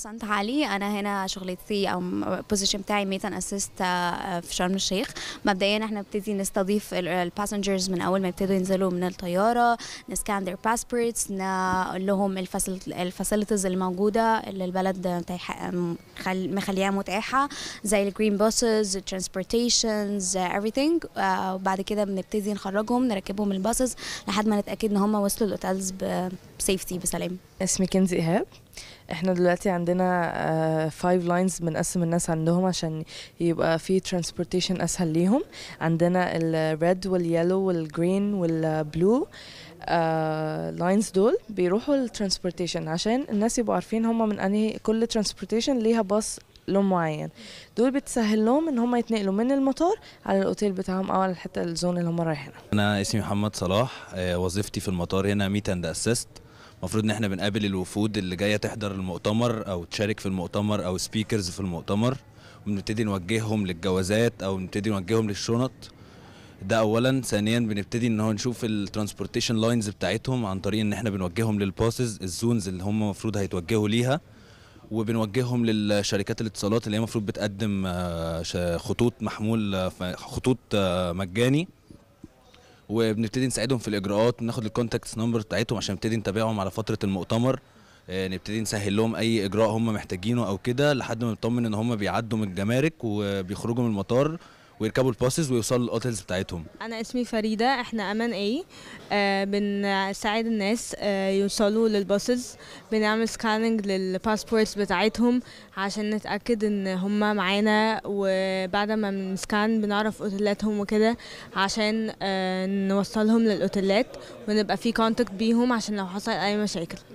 حسنت علي انا هنا شغلتي او بوزيشن بتاعي ميت ان اسيست في شرم الشيخ مبدئيا احنا بنبتدي نستضيف الباسنجرز من اول ما يبتدوا ينزلوا من الطياره نسكان ذير باسبورتس نقول لهم الفاسيلتيز اللي موجوده اللي البلد مخليها متاحه زي الجرين باسز ترانسبورتيشنز everything آه، وبعد كده بنبتدي نخرجهم نركبهم الباسز لحد ما نتاكد ان هم وصلوا الاوتيلز بسيفتي بسلام اسمي كنزي إيهاب احنا دلوقتي عندنا فايف آه، لاينز بنقسم الناس عندهم عشان يبقى في ترانسبورتيشن اسهل ليهم عندنا الريد واليلو والجرين والبلو لاينز دول بيروحوا الترانسبورتيشن عشان الناس يبقوا عارفين هم من انهي كل ترانسبورتيشن ليها باص لون معين دول بتسهل لهم ان هم يتنقلوا من المطار على الاوتيل بتاعهم او على الحته الزون اللي هم رايحينها انا اسمي محمد صلاح آه، وظيفتي في المطار هنا ميت اند اسيست المفروض ان احنا بنقابل الوفود اللي جايه تحضر المؤتمر او تشارك في المؤتمر او سبيكرز في المؤتمر وبنبتدي نوجههم للجوازات او نبتدي نوجههم للشنط ده اولا ثانيا بنبتدي ان هو نشوف الترانسبورتيشن لاينز بتاعتهم عن طريق ان احنا بنوجههم للباسز الزونز اللي هم المفروض هيتوجهوا ليها وبنوجههم للشركات الاتصالات اللي هي المفروض بتقدم آه، خطوط محمول آه، خطوط آه، مجاني وبنبتدي نساعدهم في الاجراءات ناخد الكونتاكت نمبر بتاعتهم عشان نبتدي نتابعهم على فتره المؤتمر آه، نبتدي نسهل لهم اي اجراء هم محتاجينه او كده لحد ما نطمن ان هم بيعدوا من الجمارك وبيخرجوا من المطار ويركبوا الباسز ويوصلوا للاوتيلز بتاعتهم انا اسمي فريده احنا امان اي آه بنساعد الناس آه يوصلوا للباسز بنعمل سكاننج للباسبورتس بتاعتهم عشان نتاكد ان هم معانا وبعد ما بنسكان بنعرف اوتيلاتهم وكده عشان آه نوصلهم للاوتيلات ونبقى في كونتاكت بيهم عشان لو حصل اي مشاكل